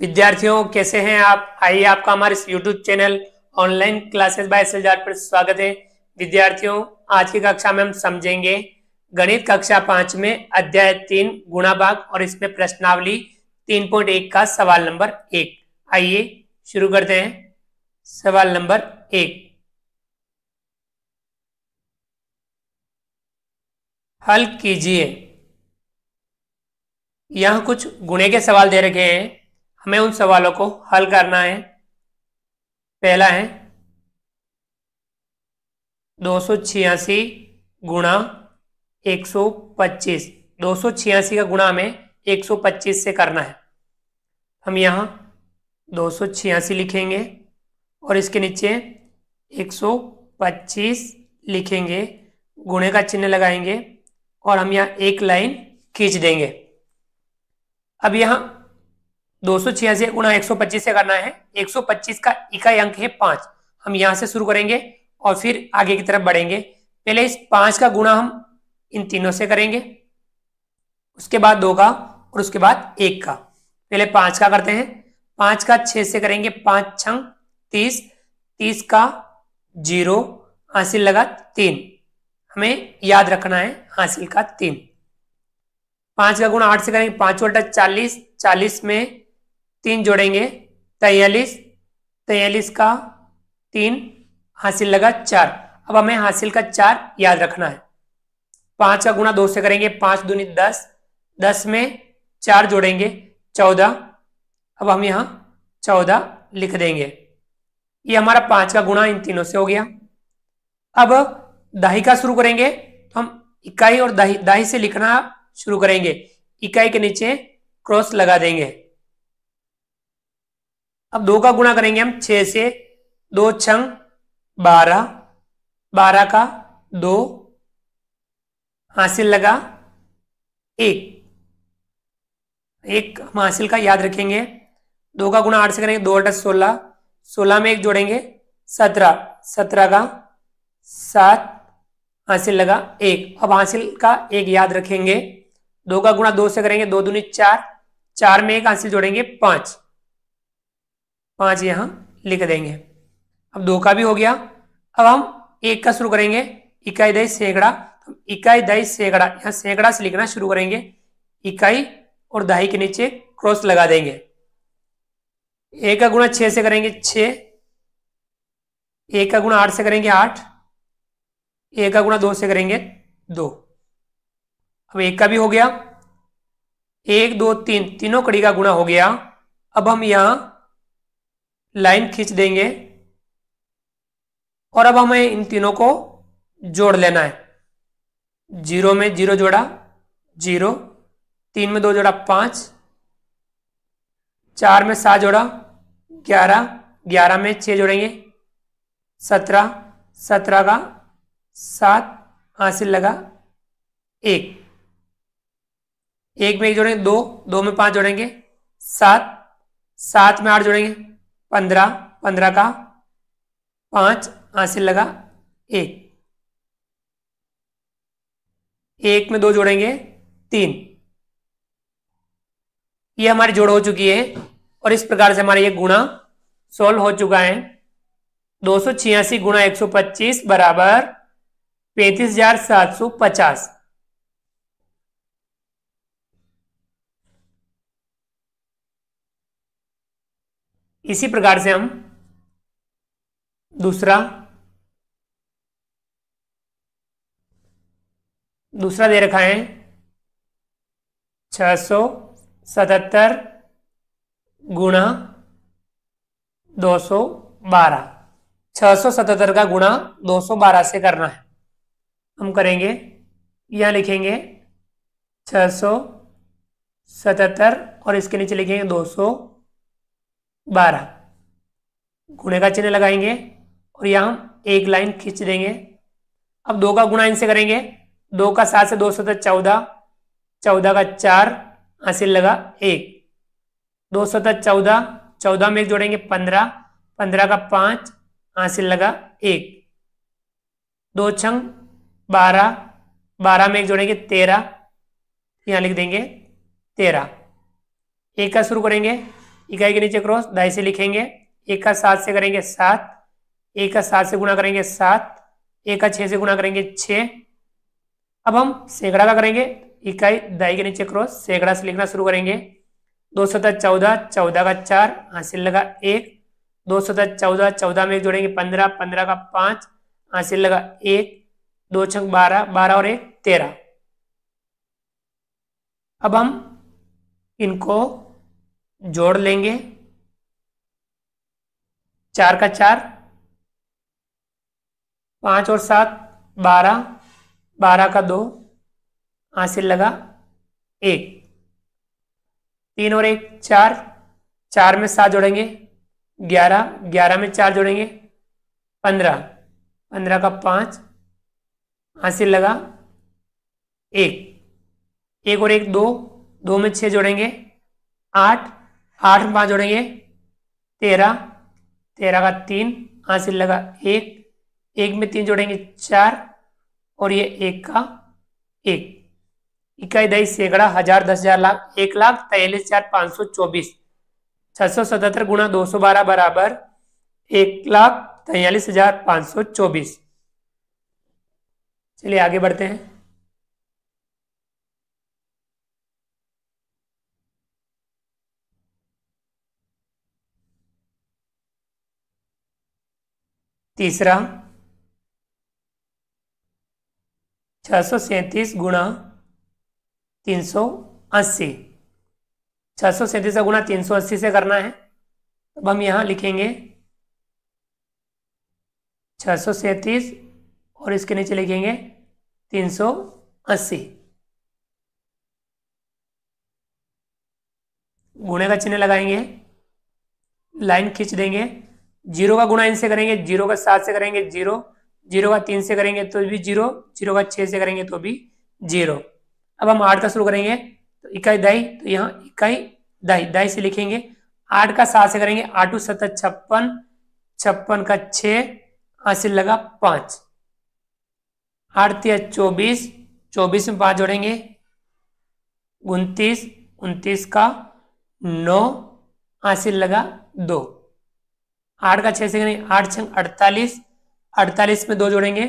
विद्यार्थियों कैसे हैं आप आइए आपका हमारे YouTube channel online classes by S पर स्वागत है विद्यार्थियों आज की कक्षा में हम समझेंगे गणित कक्षा पांच में अध्याय तीन गुणा भाग और इसमें प्रश्नावली तीन पॉइंट एक का सवाल नंबर एक आइए शुरू करते हैं सवाल नंबर एक हल कीजिए यहां कुछ गुणे के सवाल दे रखे हैं हमें उन सवालों को हल करना है पहला है दो सौ छियासी गुणा एक सौ पच्चीस दो सौ छियासी का गुणा हमें एक सौ पच्चीस से करना है हम यहाँ दो सौ छियासी लिखेंगे और इसके नीचे एक सौ पच्चीस लिखेंगे गुणे का चिन्ह लगाएंगे और हम यहाँ एक लाइन खींच देंगे अब यहाँ दो सौ छियासी गुणा एक सौ पच्चीस से करना है एक सौ पच्चीस का इकाई अंक है पांच हम यहां से शुरू करेंगे और फिर आगे की तरफ बढ़ेंगे पहले इस पांच का गुणा हम इन तीनों से करेंगे उसके बाद दो का और उसके बाद एक का पहले पांच का करते हैं पांच का छह से करेंगे पांच छंग तीस तीस का जीरो हासिल लगा तीन हमें याद रखना है हासिल का तीन पांच का गुणा आठ से करेंगे पांच वोल्टा चालीस चालीस में तीन जोड़ेंगे तैयलीस तैयलीस का तीन हासिल लगा चार अब हमें हासिल का चार याद रखना है पांच का गुना दो से करेंगे पांच दूनी दस दस में चार जोड़ेंगे चौदह अब हम यहां चौदह लिख देंगे ये हमारा पांच का गुणा इन तीनों से हो गया अब दाही का शुरू करेंगे तो हम इकाई और दाही दाही से लिखना शुरू करेंगे इकाई के नीचे क्रॉस लगा देंगे अब दो का गुणा करेंगे हम छह से दो छंग बारह बारह का दो हासिल लगा एक एक हम हासिल का याद रखेंगे दो का गुणा आठ से करेंगे दो अठा सोलह सोलह में एक जोड़ेंगे सत्रह सत्रह का सात हासिल लगा एक अब हासिल का एक याद रखेंगे दो का गुणा दो से करेंगे दो दूनी चार चार में एक हासिल जोड़ेंगे पांच पांच यहां लिख देंगे अब दो का भी हो गया अब हम एक का शुरू करेंगे इकाई दई सैकड़ा तो इकाई दई सैकड़ा यहाँ सैकड़ा से लिखना शुरू करेंगे इकाई और दहाई के नीचे क्रॉस लगा देंगे एक का गुणा छः से करेंगे छः एक का गुणा आठ से करेंगे आठ एक का गुणा दो से करेंगे दो अब एक का भी हो गया एक दो तीन तीनों कड़ी का गुणा हो गया अब हम यहां लाइन खींच देंगे और अब हमें इन तीनों को जोड़ लेना है जीरो में जीरो जोड़ा जीरो तीन में दो जोड़ा पांच चार में सात जोड़ा ग्यारह ग्यारह में छह जोड़ेंगे सत्रह सत्रह का सात हासिल लगा एक एक में एक जोड़ेंगे दो दो में पांच जोड़ेंगे सात सात में आठ जोड़ेंगे पंद्रह पंद्रह का पांच हासिल लगा एक एक में दो जोड़ेंगे तीन ये हमारी जोड़ हो चुकी है और इस प्रकार से हमारा ये गुणा सोल्व हो चुका है दो सौ छियासी गुणा एक सौ पच्चीस बराबर पैंतीस हजार सात सौ पचास इसी प्रकार से हम दूसरा दूसरा दे रखा है छह सौ सतहत्तर गुणा दो सौ बारह छह सौ सतहत्तर का गुणा दो सौ बारह से करना है हम करेंगे यहाँ लिखेंगे छह सौ सतहत्तर और इसके नीचे लिखेंगे दो सौ बारह गुणे का चिन्ह लगाएंगे और यहाँ हम एक लाइन खींच देंगे अब दो का गुणा इनसे करेंगे दो का सात से दो सौ तो चौदह चौदह का चार हासिल लगा एक दो सौ तो चौदह चौदह में एक जोड़ेंगे पंद्रह पंद्रह का पाँच हासिल लगा एक दो छंग बारह बारह में एक जोड़ेंगे तेरह यहाँ लिख देंगे तेरह एक का शुरू करेंगे इकाई के नीचे क्रॉस दाई से लिखेंगे एक का सात से करेंगे सात एक का सात से गुणा करेंगे सात एक का छह से गुणा करेंगे छ अब हम सैकड़ा का करेंगे इकाई दाई के नीचे क्रॉस सैकड़ा से लिखना शुरू करेंगे दो सतह चौदह चौदह का चार हासिल लगा एक दो सतह चौदह चौदह में एक जोड़ेंगे पंद्रह पंद्रह का पांच हासिल लगा एक दो छंक बारह बारह और एक तेरह अब हम इनको जोड़ लेंगे चार का चार पांच और सात बारह बारह का दो हासिल लगा एक तीन और एक चार चार में सात जोड़ेंगे ग्यारह ग्यारह में चार जोड़ेंगे पंद्रह पंद्रह का पांच हासिल लगा एक एक और एक दो दो में छह जोड़ेंगे आठ आठ में पाँच जोड़ेंगे तेरह तेरह का तीन हासिल लगा एक एक में तीन जोड़ेंगे चार और ये एक का एक इकाई दही सैकड़ा हजार दस हजार लाख एक लाख तैयलीस हजार पाँच सौ चौबीस छह सौ सतहत्तर गुणा दो सौ बारह बराबर एक लाख तैयलीस हजार पाँच सौ चौबीस चलिए आगे बढ़ते हैं तीसरा छह सौ सैंतीस गुणा तीन सौ अस्सी छ सौ सैंतीस का गुणा तीन सौ अस्सी से करना है अब हम यहां लिखेंगे छह सौ सैंतीस और इसके नीचे लिखेंगे तीन सौ अस्सी गुणे का चिन्ह लगाएंगे लाइन खींच देंगे जीरो का गुणा इनसे करेंगे जीरो का सात से करेंगे जीरो जीरो का तीन से करेंगे तो भी जीरो जीरो का छह से करेंगे तो भी जीरो अब हम आठ का शुरू करेंगे तो इकाई दाई तो यहाँ इकाई दाई दाई से लिखेंगे आठ का सात से करेंगे आठू सत छप्पन छप्पन का छ हासिल लगा पांच आठ या चौबीस चौबीस में पांच जोड़ेंगे उनतीस उनतीस का नौ हासिल लगा दो आठ का छह से करें आठ छ अड़तालीस अड़तालीस में दो जोड़ेंगे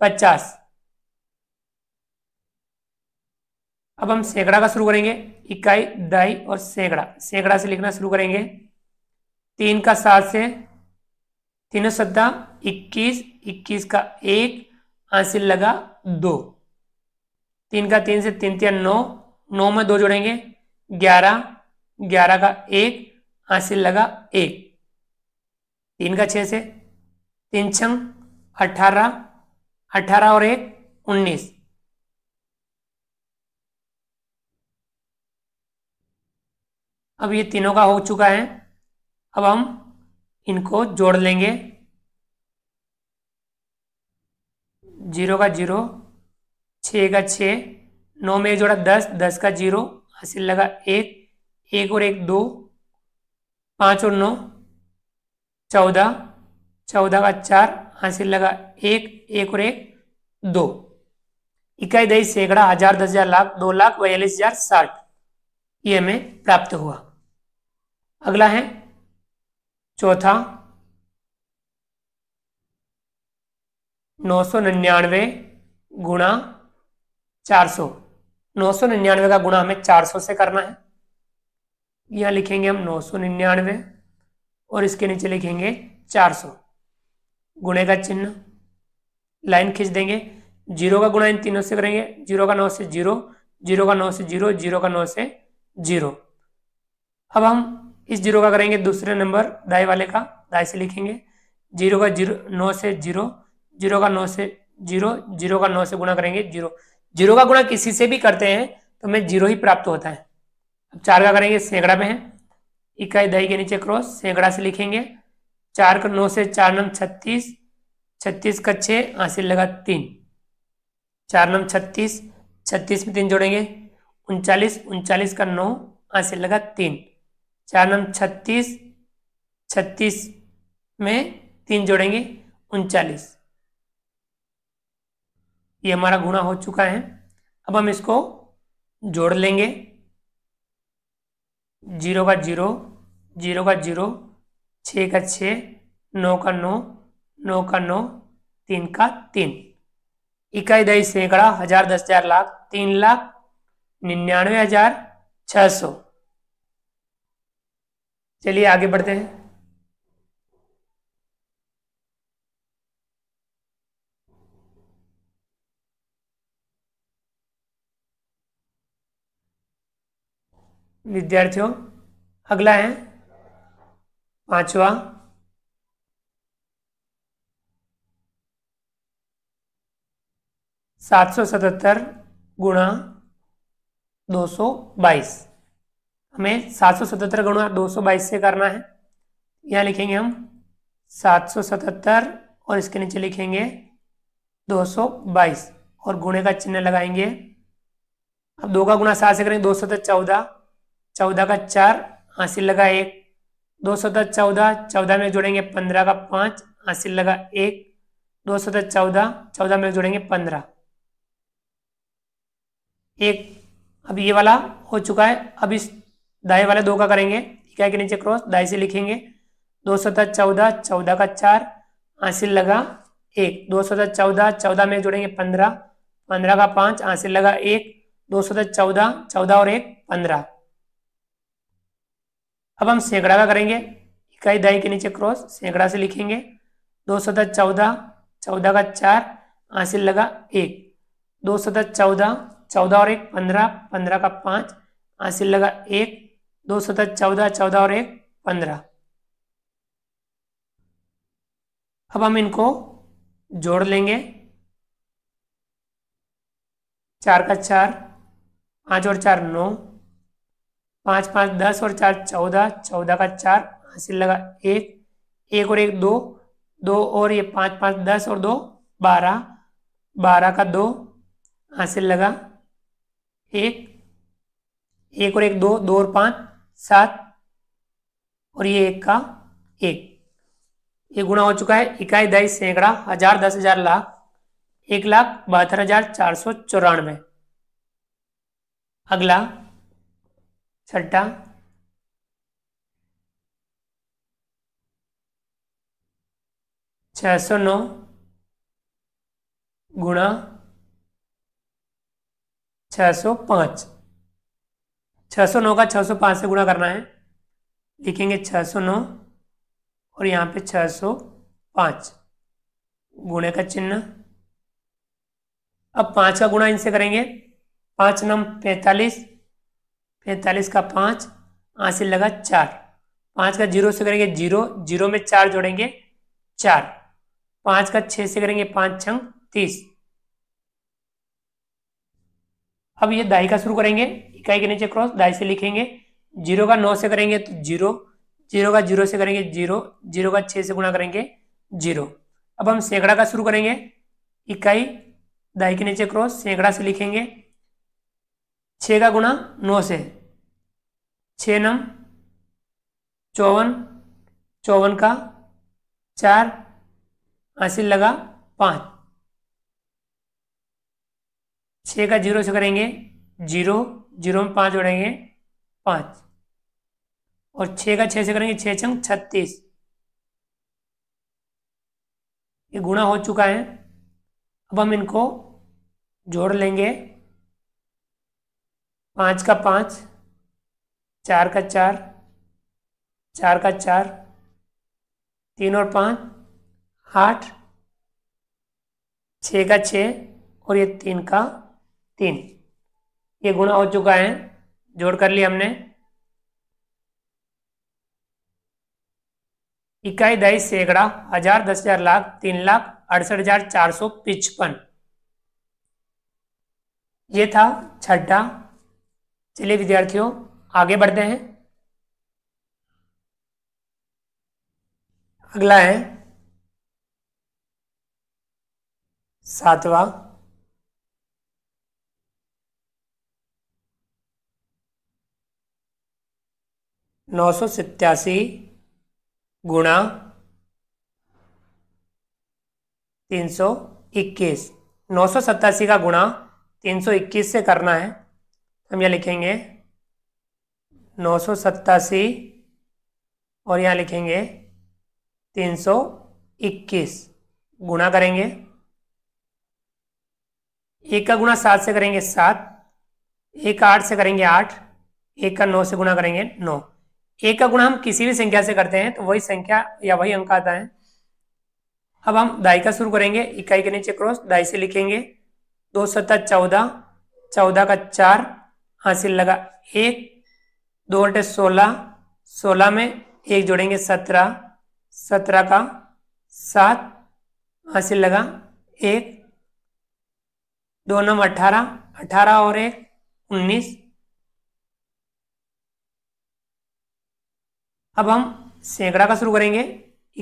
पचास अब हम सैकड़ा का शुरू करेंगे इकाई दाई और सैकड़ा सैकड़ा से लिखना शुरू करेंगे तीन का सात से तीन सत्ता इक्कीस इक्कीस का एक आंसिल लगा दो तीन का तीन से तीन तीन नौ नौ में दो जोड़ेंगे ग्यारह ग्यारह का एक आंसिल लगा एक तीन का छः से तीन छंग अठारह अठारह और एक उन्नीस अब ये तीनों का हो चुका है अब हम इनको जोड़ लेंगे जीरो का जीरो छः का छः नौ में जोड़ा दस दस का जीरो हासिल लगा एक एक और एक दो पाँच और नौ चौदह चौदह का चार हासिल लगा एक एक और एक दो इकाई दही सैकड़ा हजार दस हजार लाख दो लाख बयालीस हजार साठ ये हमें प्राप्त हुआ अगला है चौथा नौ सौ निन्यानवे गुणा चार सौ नौ सौ निन्यानवे का गुणा हमें चार सौ से करना है यहां लिखेंगे हम नौ सौ निन्यानवे और इसके नीचे लिखेंगे 400 गुणे का चिन्ह लाइन खींच देंगे जीरो का गुणा इन तीनों से करेंगे जीरो का नौ से जीरो जीरो का नौ से जीरो जीरो का नौ से जीरो अब हम इस जीरो का करेंगे दूसरे नंबर दाई वाले का दाई से लिखेंगे जीरो का जीरो नौ से जीरो जीरो का नौ से जीरो जीरो का नौ से गुणा करेंगे जीरो जीरो का गुणा किसी से भी करते हैं तो हमें जीरो ही प्राप्त होता है अब चार का करेंगे सैकड़ा में है इकाई दही के नीचे क्रॉस सैकड़ा से लिखेंगे चार का नौ से चार नम छत्तीस छत्तीस का छः आसिल लगा तीन चार नम छत्तीस छत्तीस में तीन जोड़ेंगे उनचालीस उनचालीस का नौ आसिल लगा तीन चार नम छत्तीस छत्तीस में तीन जोड़ेंगे उनचालीस ये हमारा गुणा हो चुका है अब हम इसको जोड़ लेंगे जीरो का जीरो जीरो का जीरो छः का छः नौ का नौ नौ का नौ तीन का तीन इकाई दही सैकड़ा हजार दस हजार लाख तीन लाख निन्यानवे हजार छः सौ चलिए आगे बढ़ते हैं विद्यार्थियों अगला है पांचवा सात सौ सतहत्तर गुणा दो सौ बाईस हमें सात सौ सतहत्तर गुणा दो सौ बाईस से करना है यहाँ लिखेंगे हम सात सौ सतहत्तर और इसके नीचे लिखेंगे दो सौ बाईस और गुणे का चिन्ह लगाएंगे अब दो का गुणा सात से करेंगे दो सौ चौदह चौदह का चार हासिल लगा एक दो सौ दस चौदह चौदह में जोड़ेंगे पंद्रह का पांच हासिल लगा एक दो सौ दस चौदह चौदह में जोड़ेंगे पंद्रह एक अब ये वाला हो चुका है अब इस दाए वाले दो का करेंगे इकाई के नीचे क्रॉस दाए से लिखेंगे दो सौ दस चौदह चौदह का चार हासिल लगा एक दो सौ दस चौदह चौदह में जोड़ेंगे पंद्रह पंद्रह का पांच हासिल लगा एक दो सौ दस चौदह चौदह और एक पंद्रह अब हम सैकड़ा का करेंगे इकाई दाई के नीचे क्रॉस सैकड़ा से लिखेंगे दो सदा चौदह चौदह का चार हासिल लगा एक दो सदा चौदह चौदह और एक पंद्रह पंद्रह का पाँच हासिल लगा एक दो सदा चौदह चौदह और एक पंद्रह अब हम इनको जोड़ लेंगे चार का चार पाँच और चार नौ पाँच पांच दस और चार चौदह चौदह का चार हासिल लगा एक एक और एक दो दो और ये पांच पांच दस और दो बारह बारह का दो हासिल लगा एक एक और एक दो दो और पांच सात और ये एक का एक ये गुणा हो चुका है इकाई दई सैकड़ा हजार दस हजार लाख एक लाख बहत्तर हजार चार सौ चौरानवे अगला छठा छह सौ नौ गुणा छह सौ पांच छह सौ नौ का छह सौ पांच से गुणा करना है लिखेंगे छह सौ नौ और यहां पे छह सौ पांच गुणे का चिन्ह अब पांच का गुणा इनसे करेंगे पांच नम पैंतालीस पैंतालीस का पाँच आंसर लगा चार पाँच का जीरो से करेंगे जीरो जीरो में चार जोड़ेंगे चार पाँच का छः से करेंगे पाँच छंग तीस अब ये दाई का शुरू करेंगे इकाई के नीचे क्रॉस दाई से लिखेंगे जीरो का नौ से करेंगे तो जीरो जीरो का जीरो से करेंगे जीरो जीरो का छः से गुणा करेंगे जीरो अब हम सैकड़ा का शुरू करेंगे इकाई दाई के नीचे क्रॉस सैकड़ा से लिखेंगे छः का गुणा नौ से छः नम चौवन चौवन का चार आसिल लगा पाँच छः का जीरो से करेंगे जीरो जीरो में पाँच जोड़ेंगे पाँच और छः का छः से करेंगे छः छंग छत्तीस ये गुणा हो चुका है अब हम इनको जोड़ लेंगे पाँच का पाँच चार का चार चार का चार तीन और पाँच आठ छः का छः और ये तीन का तीन ये गुना हो चुका है जोड़ कर लिया हमने इकाई दई सैकड़ा हजार दस हजार लाख तीन लाख अड़सठ हजार चार सौ पिचपन ये था छठा चलिए विद्यार्थियों आगे बढ़ते हैं अगला है सातवा नौ सौ सत्यासी गुणा तीन सौ इक्कीस नौ सौ सत्तासी का गुणा तीन सौ इक्कीस से करना है हम यहाँ लिखेंगे नौ सौ सत्तासी और यहाँ लिखेंगे तीन सौ इक्कीस गुणा करेंगे एक का गुणा सात से करेंगे सात एक का आठ से करेंगे आठ एक का नौ से गुणा करेंगे नौ एक का गुणा हम किसी भी संख्या से करते हैं तो वही संख्या या वही अंक आता है अब हम दाई का शुरू करेंगे इकाई के नीचे क्रॉस दाई से लिखेंगे दो सत्ता चौदह चौदह का चार हासिल लगा एक दो अटे सोलह सोलह में एक जोड़ेंगे सत्रह सत्रह का सात हासिल लगा एक दो नम अठारह अठारह और एक उन्नीस अब हम सैकड़ा का शुरू करेंगे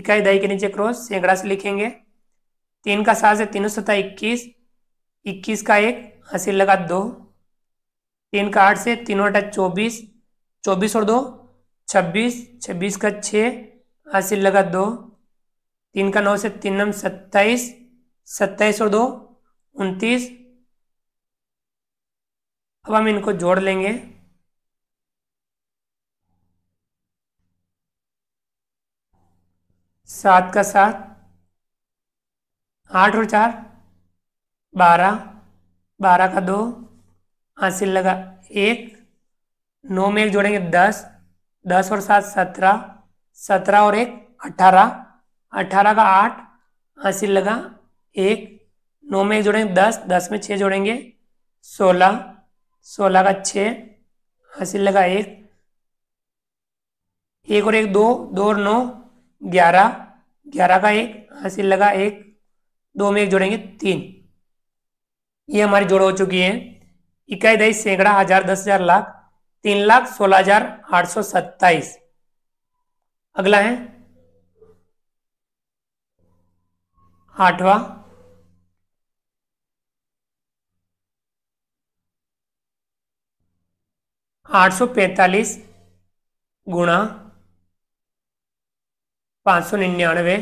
इकाई दही के नीचे क्रॉस सैकड़ा से लिखेंगे तीन का सात से तीनों सतह इक्कीस इक्कीस का एक हासिल लगा दो तीन का आठ से तीनों अठा चौबीस चौबीस और दो छब्बीस छब्बीस का छः हासिल लगा दो तीन का नौ से तीन नम सत्ताईस सत्ताईस और दो उनतीस अब हम इनको जोड़ लेंगे सात का सात आठ और चार बारह बारह का दो हासिल लगा एक नौ में एक जोड़ेंगे दस दस और सात सत्रह सत्रह और एक अठारह अठारह का आठ हासिल लगा एक नौ में एक जोड़ेंगे दस दस में छः जोड़ेंगे सोलह सोलह का छः हासिल लगा एक एक और एक दो दो और नौ ग्यारह ग्यारह का एक हासिल लगा एक दो में एक जोड़ेंगे तीन ये हमारी जोड़ हो चुकी है इकाई दई सैकड़ा हजार दस हजार लाख तीन लाख सोलह हजार आठ सौ सत्ताईस अगला है आठवा आठ सौ पैंतालीस गुणा पाँच सौ निन्यानवे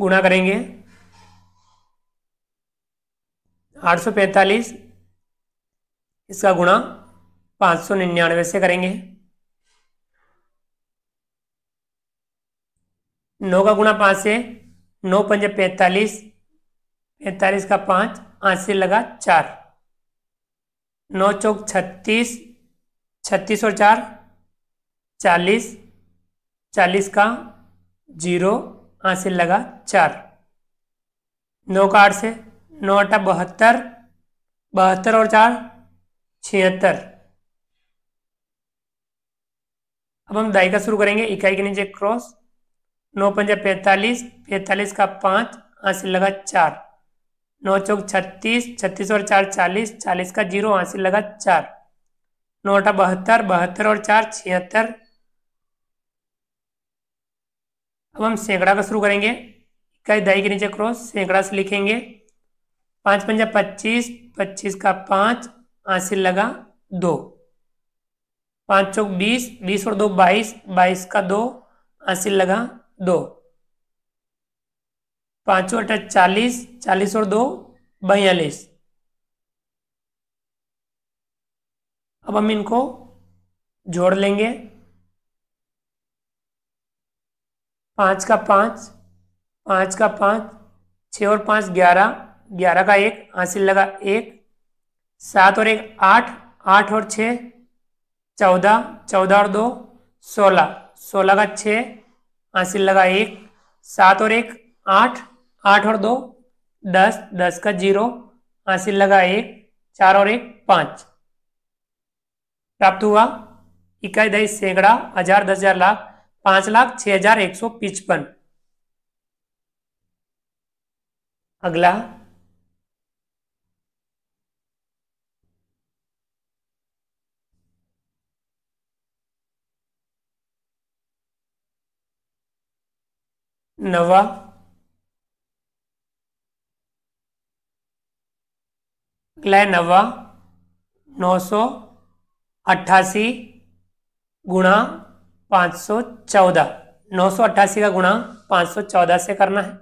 गुणा करेंगे आठ सौ पैंतालीस इसका गुणा पाँच सौ निन्यानवे से करेंगे नौ का गुणा पाँच से नौ पंजे पैंतालीस पैंतालीस का पाँच आठ से लगा चार नौ चौक छत्तीस छत्तीस और चार चालीस चालीस का जीरो आठ से लगा चार नौ का आठ से नौ अट्ठा बहत्तर बहत्तर और चार छिहत्तर अब हम दाई का शुरू करेंगे इकाई के नीचे क्रॉस नौ पंजा पैंतालीस पैंतालीस का पाँच आंसिल लगा चार नौ चौक छत्तीस छत्तीस और चार चालीस चालीस का जीरो आंसिल लगा चार नौ अठा बहत्तर बहत्तर और चार छिहत्तर अब हम सैकड़ा का शुरू करेंगे इकाई दाई के नीचे क्रॉस सैकड़ा से लिखेंगे पांच पंजा पच्चीस पच्चीस का पांच आसिर लगा दो पांच चौक बीस बीस और दो बाईस बाईस का दो आसिर लगा दो पांच अठा चालीस चालीस और दो बयालीस अब हम इनको जोड़ लेंगे पांच का पांच पांच का पांच छ और पांच ग्यारह ग्यारह का एक हासिल लगा एक सात और एक आठ आठ और छ चौदह चौदह और दो सोलह सोलह का छ हासिल लगा एक सात और एक आठ आठ और दो दस दस का जीरो हासिल लगा एक चार और एक पाँच प्राप्त हुआ इकाई दही सैकड़ा हजार दस हजार लाख पांच लाख छह हजार एक सौ पिचपन अगला नवा अगला है नवा नौ सौ अट्ठासी गुणा पाँच सौ चौदह नौ सौ अट्ठासी का गुणा पाँच सौ चौदह से करना है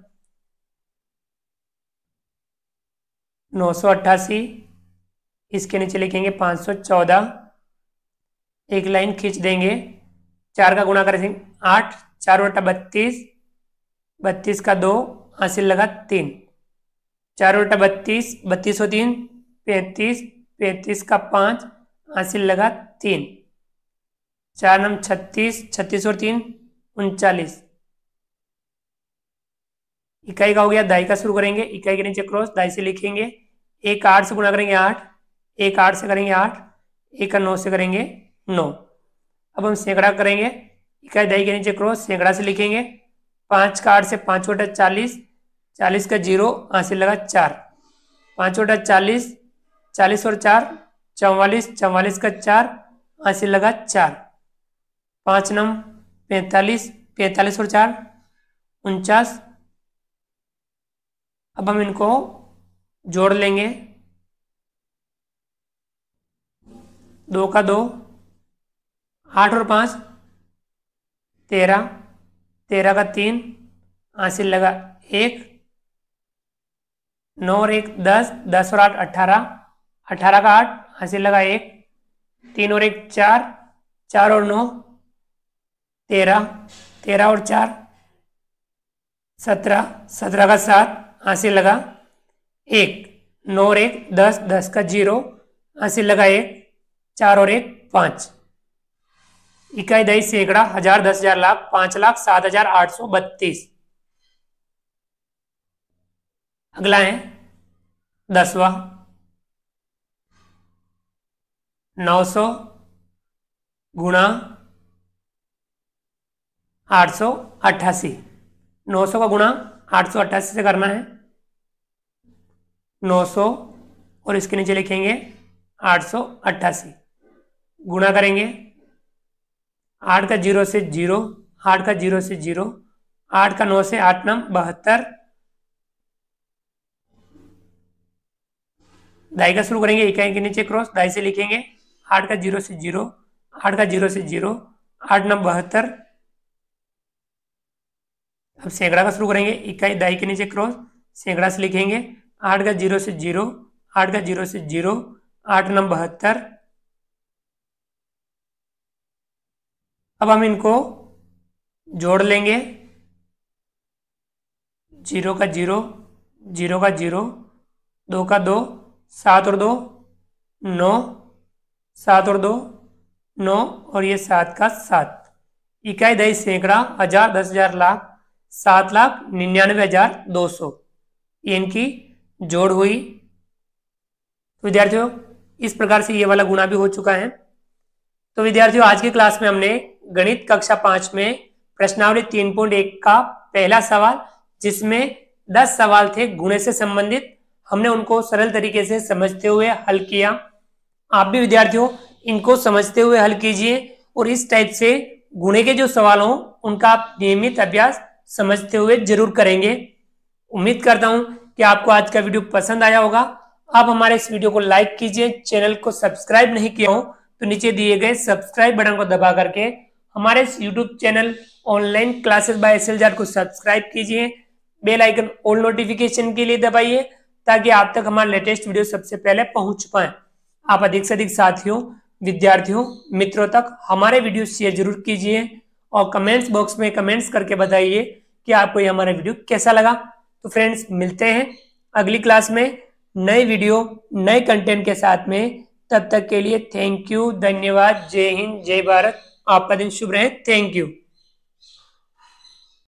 नौ सौ अट्ठासी इसके नीचे लिखेंगे पाँच सौ चौदह एक लाइन खींच देंगे चार का गुणा करेंगे आठ चार बटा बत्तीस बत्तीस का दो हासिल लगा तीन चार उल्टा बत्तीस बत्तीस और तीन पैंतीस पैंतीस का पाँच हासिल लगा तीन चार नम छत्तीस छत्तीस और तीन उनचालीस इकाई का हो गया दाई का शुरू करेंगे इकाई के नीचे क्रॉस दाई से लिखेंगे एक आठ से गुणा करेंगे आठ एक आठ से करेंगे आठ एक का नौ से करेंगे नौ अब हम सैकड़ा करेंगे इकाई दाई के नीचे क्रॉस सैकड़ा से लिखेंगे पांच का आठ से पांच बटा चालीस चालीस का जीरो हासिल लगा चार पांच बटा चालीस चालीस और चार चौवालीस चौवालीस का चार हासिल लगा चार पांच नम पैतालीस पैंतालीस और चार उनचास अब हम इनको जोड़ लेंगे दो का दो आठ और पांच तेरह तेरह का तीन हासिल लगा एक नौ और एक दस दस और आठ अट्ठारह अट्ठारह का आठ हासिल लगा एक तीन और एक चार चार और नौ तेरह तेरह और चार सत्रह सत्रह का सात हासिल लगा एक नौ और एक दस दस का जीरो हासिल लगा एक चार और एक पाँच इकाई दई सैकड़ा हजार दस हजार लाख पांच लाख सात हजार आठ सौ बत्तीस अगला है दसवा नौ सौ गुणा आठ सौ अट्ठासी नौ सौ का गुणा आठ सौ अट्ठासी से करना है नौ सौ और इसके नीचे लिखेंगे आठ सौ अट्ठासी गुणा करेंगे आठ का जीरो से जीरो आठ का जीरो से जीरो आठ का नौ से आठ नम बहत्तर दाई का शुरू करेंगे इकाई के नीचे क्रॉस दाई से लिखेंगे आठ का जीरो से जीरो आठ का जीरो से जीरो आठ नम बहत्तर अब सैकड़ा का शुरू करेंगे इकाई दाई के नीचे क्रॉस सैकड़ा से लिखेंगे आठ का जीरो से जीरो आठ का जीरो से जीरो आठ नम बहत्तर अब हम इनको जोड़ लेंगे जीरो का जीरो जीरो का जीरो दो का दो सात और दो नौ सात और दो नौ और ये सात का सात इकाई दही सैकड़ा हजार दस हजार लाख सात लाख निन्यानवे हजार दो सौ ये इनकी जोड़ हुई तो विद्यार्थियों इस प्रकार से ये वाला गुणा भी हो चुका है तो विद्यार्थियों आज की क्लास में हमने गणित कक्षा पांच में प्रश्नावली तीन पॉइंट एक का पहला सवाल जिसमें दस सवाल थे गुणे से संबंधित हमने उनको सरल तरीके से समझते हुए हल किया आप भी विद्यार्थियों इनको समझते हुए हल कीजिए और इस टाइप से गुणे के जो सवाल हों उनका आप नियमित अभ्यास समझते हुए जरूर करेंगे उम्मीद करता हूं कि आपको आज का वीडियो पसंद आया होगा आप हमारे इस वीडियो को लाइक कीजिए चैनल को सब्सक्राइब नहीं किया हो तो नीचे दिए गए सब्सक्राइब बटन को दबा करके हमारे YouTube channel online classes by S को सब्सक्राइब कीजिए बेल आइकन ऑल नोटिफिकेशन के लिए दबाइए ताकि आप तक हमारा लेटेस्ट वीडियो सबसे पहले पहुंच पाए आप अधिक से अधिक साथियों विद्यार्थियों मित्रों तक हमारे वीडियो शेयर जरूर कीजिए और कमेंट्स बॉक्स में कमेंट्स करके बताइए कि आपको ये हमारा वीडियो कैसा लगा तो फ्रेंड्स मिलते हैं अगली क्लास में नए वीडियो नए कंटेंट के साथ में तब तक के लिए थैंक यू धन्यवाद जय हिंद जय भारत आपका दिन शुभ रहे थैंक यू